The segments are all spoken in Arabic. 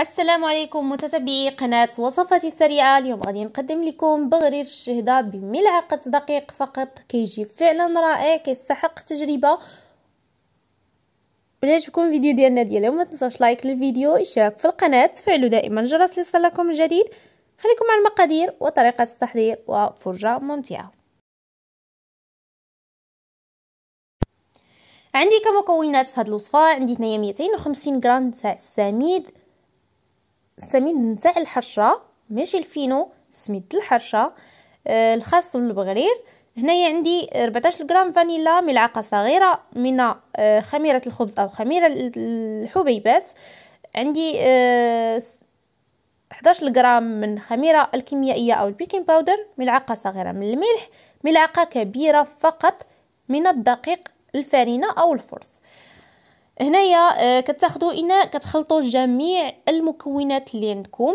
السلام عليكم متتبعي قناة وصفاتي السريعة اليوم غادي نقدم لكم بغرير الشهدة بملعقة دقيق فقط كيجي فعلا رائع كيستحق التجربة ولا عجبكم الفيديو ديالنا ديال اليوم ما تنساوش لايك للفيديو اشتراك في القناة تفعلوا دائما الجرس ليصلكم الجديد خليكم مع المقادير وطريقة التحضير وفرجة ممتعة عندي كمكونات في هذه الوصفة عندي 250 غرام تاع السميد سميد نتاع الحرشه ماشي الفينو سميد الحرشه آه الخاص بالبغرير هنايا عندي 14 غرام فانيلا ملعقه صغيره من آه خميره الخبز او خميره الحبيبات عندي آه 11 غرام من خميرة الكيميائية أو البيكنج باودر ملعقة صغيرة من الملح ملعقة كبيرة فقط من الدقيق الفارينه أو الفرص هنايا آه، كتاخذوا اناء كتخلطوا جميع المكونات اللي عندكم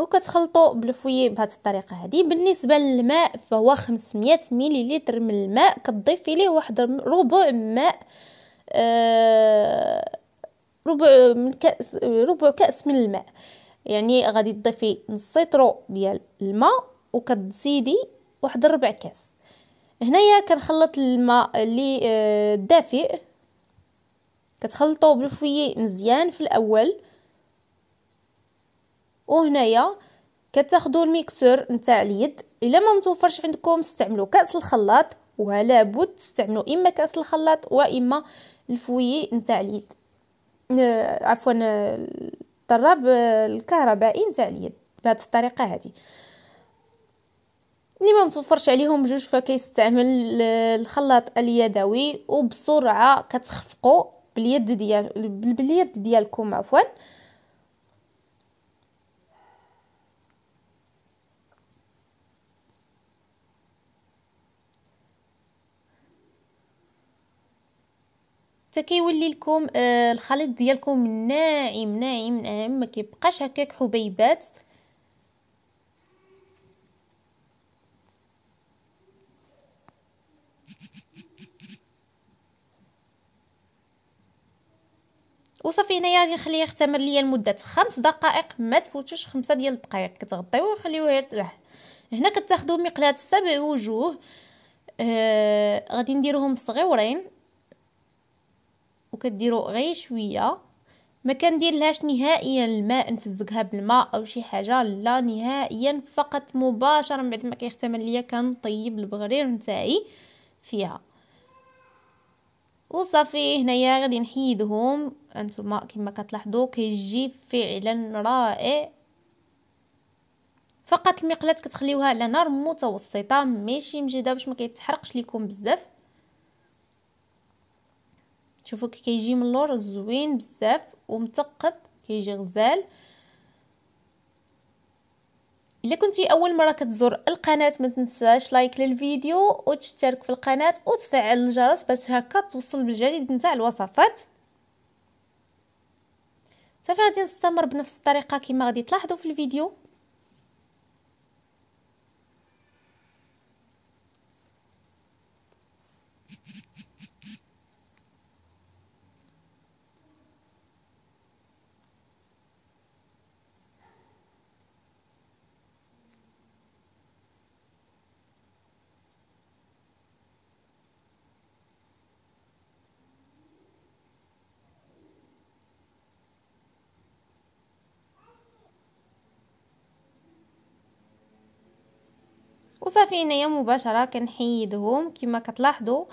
وكتخلطوا بالفويه بهذه الطريقه هذه بالنسبه للماء فهو 500 مليلتر من الماء كتضيفي ليه واحد ربع ماء آه ربع من كاس ربع كاس من الماء يعني غادي تضيفي نص طرو ديال الماء وكتزيدي واحد ربع كاس هنايا كنخلط الماء اللي الدافئ آه، كتخلطو بالفويي مزيان في الاول وهنايا كتاخدو الميكسور نتاع اليد الا ما متوفرش عندكم استعملوا كاس الخلاط ولا بد تستعملوا اما كاس الخلاط واما الفويي نتاع اليد آه، عفوا آه، الطراب الكهربائي نتاع اليد بهذه الطريقه هذه اللي ما متوفرش عليهم جوج فكيستعمل الخلاط اليدوي وبسرعه كتخفقوا باليد ديال باليد ديالكم عفوا حتى كيولي لكم آه الخليط ديالكم ناعم ناعم ناعم ما كيبقاش هكاك حبيبات وصافي هنايا غادي نخليه يختمر ليا لمده خمس دقائق ما تفوتوش خمسة ديال الدقائق كتغطيوه وخليوه يرتاح هنا كتاخدو مقلاه سبع وجوه آه غادي نديرهم صغيورين وكديرو غير شويه ما كنديرلهاش نهائيا الماء نفزقها بالماء او شي حاجه لا نهائيا فقط مباشره من بعد ما كيختمل ليا كنطيب البغرير نتاعي فيها وصافي هنايا غادي نحيدهم انتما كما كتلاحظوا كيجي فعلا رائع فقط المقلاه كتخليوها على نار متوسطه ماشي مجهده باش ما كيتحرقش لكم بزاف شوفوا كي كيجي من اللور زوين بزاف ومثقب كيجي غزال الا كنتي اول مره كتزور القناه ما تنساش لايك للفيديو وتشترك في القناه وتفعل الجرس باش هكا توصل بالجديد نتاع الوصفات صافي غادي نستمر بنفس الطريقه كما غادي تلاحظوا في الفيديو وصافي هنايا مباشره كنحيدهم كما كتلاحظوا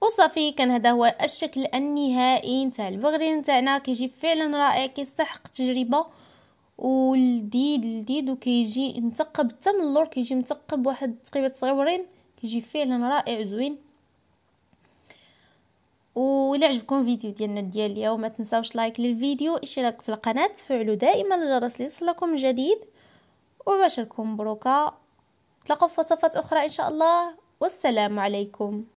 وصافي كان هذا هو الشكل النهائي نتاع البغرين نتاعنا كيجي فعلا رائع كيستحق التجربه ولذيذ لذيذ وكيجي مثقب حتى من اللور كيجي مثقب واحد تقريبا صغيورين كيجي فعلا رائع زوين وإلا عجبكم الفيديو ديالنا ديال اليوم ما تنساوش لايك للفيديو اشتراك في القناه تفعلوا دائما الجرس ليصلكم جديد وبشركم بروكه تلقوا في وصفات اخرى ان شاء الله والسلام عليكم